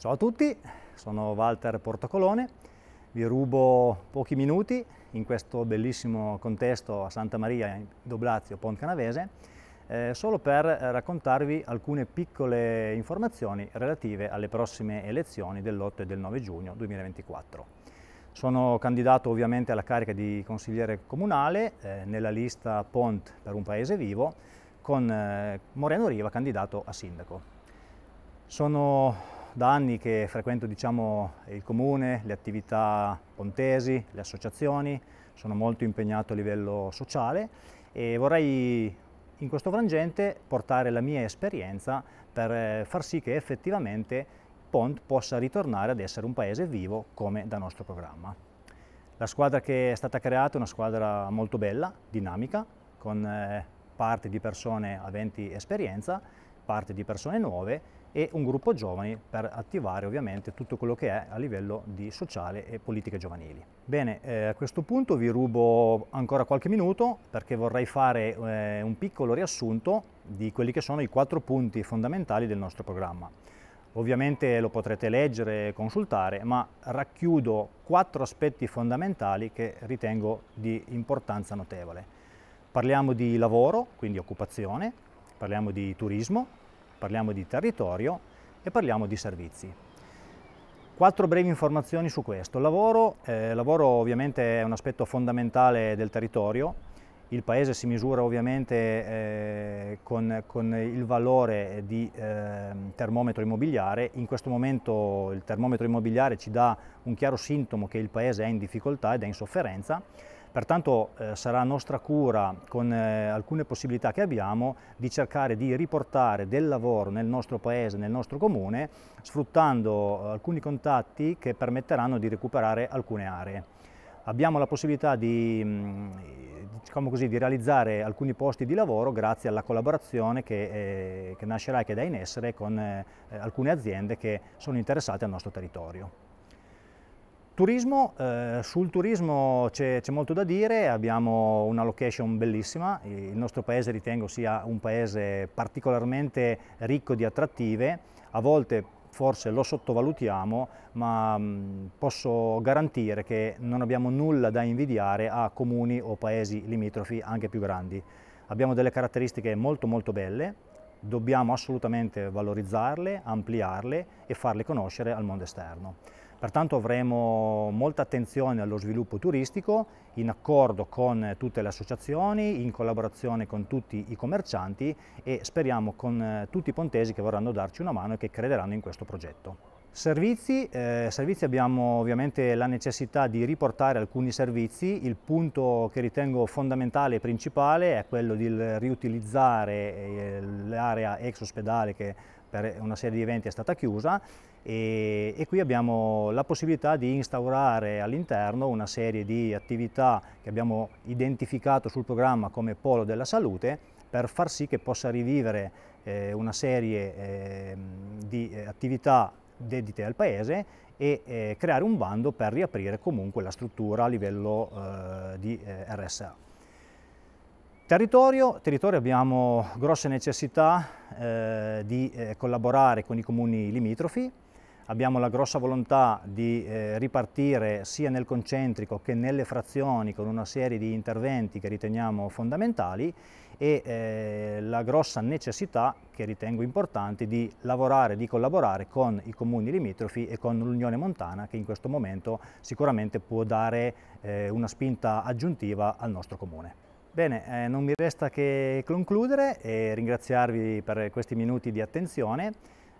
Ciao a tutti, sono Walter Portocolone, vi rubo pochi minuti in questo bellissimo contesto a Santa Maria in Doblazio, Pont Canavese, eh, solo per raccontarvi alcune piccole informazioni relative alle prossime elezioni dell'8 e del 9 giugno 2024. Sono candidato ovviamente alla carica di consigliere comunale eh, nella lista Pont per un paese vivo con eh, Moreno Riva candidato a sindaco. Sono da anni che frequento diciamo, il comune, le attività pontesi, le associazioni, sono molto impegnato a livello sociale e vorrei in questo frangente portare la mia esperienza per eh, far sì che effettivamente Pont possa ritornare ad essere un paese vivo come da nostro programma. La squadra che è stata creata è una squadra molto bella, dinamica, con eh, parte di persone aventi esperienza, parte di persone nuove e un gruppo giovani per attivare ovviamente tutto quello che è a livello di sociale e politiche giovanili. Bene, eh, a questo punto vi rubo ancora qualche minuto perché vorrei fare eh, un piccolo riassunto di quelli che sono i quattro punti fondamentali del nostro programma. Ovviamente lo potrete leggere e consultare, ma racchiudo quattro aspetti fondamentali che ritengo di importanza notevole. Parliamo di lavoro, quindi occupazione, parliamo di turismo, parliamo di territorio e parliamo di servizi. Quattro brevi informazioni su questo. Il lavoro, eh, lavoro ovviamente è un aspetto fondamentale del territorio, il paese si misura ovviamente eh, con, con, il valore di eh, termometro immobiliare, in questo momento il termometro immobiliare ci dà un chiaro sintomo che il paese è in difficoltà ed è in sofferenza, Pertanto eh, sarà nostra cura, con eh, alcune possibilità che abbiamo, di cercare di riportare del lavoro nel nostro paese, nel nostro comune, sfruttando eh, alcuni contatti che permetteranno di recuperare alcune aree. Abbiamo la possibilità di, mm, diciamo così, di realizzare alcuni posti di lavoro grazie alla collaborazione che, eh, che nascerà e che dà in essere con eh, alcune aziende che sono interessate al nostro territorio. Turismo, eh, sul turismo c'è, molto da dire, abbiamo una location bellissima, il nostro paese ritengo sia un paese particolarmente ricco di attrattive, a volte forse lo sottovalutiamo, ma mh, mm, posso garantire che non abbiamo nulla da invidiare a comuni o paesi limitrofi anche più grandi. Abbiamo delle caratteristiche molto molto belle, dobbiamo assolutamente valorizzarle, ampliarle e farle conoscere al mondo esterno. Pertanto avremo molta attenzione allo sviluppo turistico in accordo con tutte le associazioni, in collaborazione con tutti i commercianti e speriamo con eh, tutti i pontesi che vorranno darci una mano e che crederanno in questo progetto. Servizi, eh, servizi abbiamo ovviamente la necessità di riportare alcuni servizi, il punto che ritengo fondamentale e principale è quello di riutilizzare eh, l'area ex ospedale che per una serie di eventi è stata chiusa e, e qui abbiamo la possibilità di instaurare all'interno una serie di attività che abbiamo identificato sul programma come polo della salute per far sì che possa rivivere eh, una serie ehm, eh, di attività dedite al paese e eh, creare un bando per riaprire comunque la struttura a livello eh, di eh, RSA. Territorio, territorio abbiamo grosse necessità eh, di eh, collaborare con i comuni limitrofi, abbiamo la grossa volontà di eh, ripartire sia nel concentrico che nelle frazioni con una serie di interventi che riteniamo fondamentali e eh, la grossa necessità, che ritengo importante, di lavorare, di collaborare con i comuni limitrofi e con l'Unione Montana che in questo momento sicuramente può dare eh, una spinta aggiuntiva al nostro comune. Bene, eh, non mi resta che concludere e ringraziarvi per questi minuti di attenzione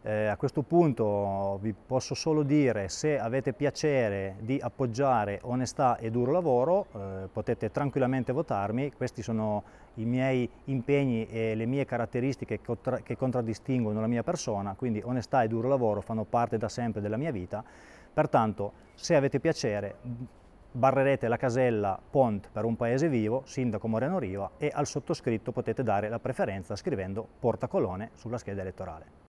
eh, a questo punto vi posso solo dire se avete piacere di appoggiare onestà e duro lavoro eh, potete tranquillamente votarmi, questi sono i miei impegni e le mie caratteristiche contra che contraddistinguono la mia persona, quindi onestà e duro lavoro fanno parte da sempre della mia vita, pertanto se avete piacere barrerete la casella PONT per un paese vivo, sindaco Moreno Riva e al sottoscritto potete dare la preferenza scrivendo portacolone sulla scheda elettorale.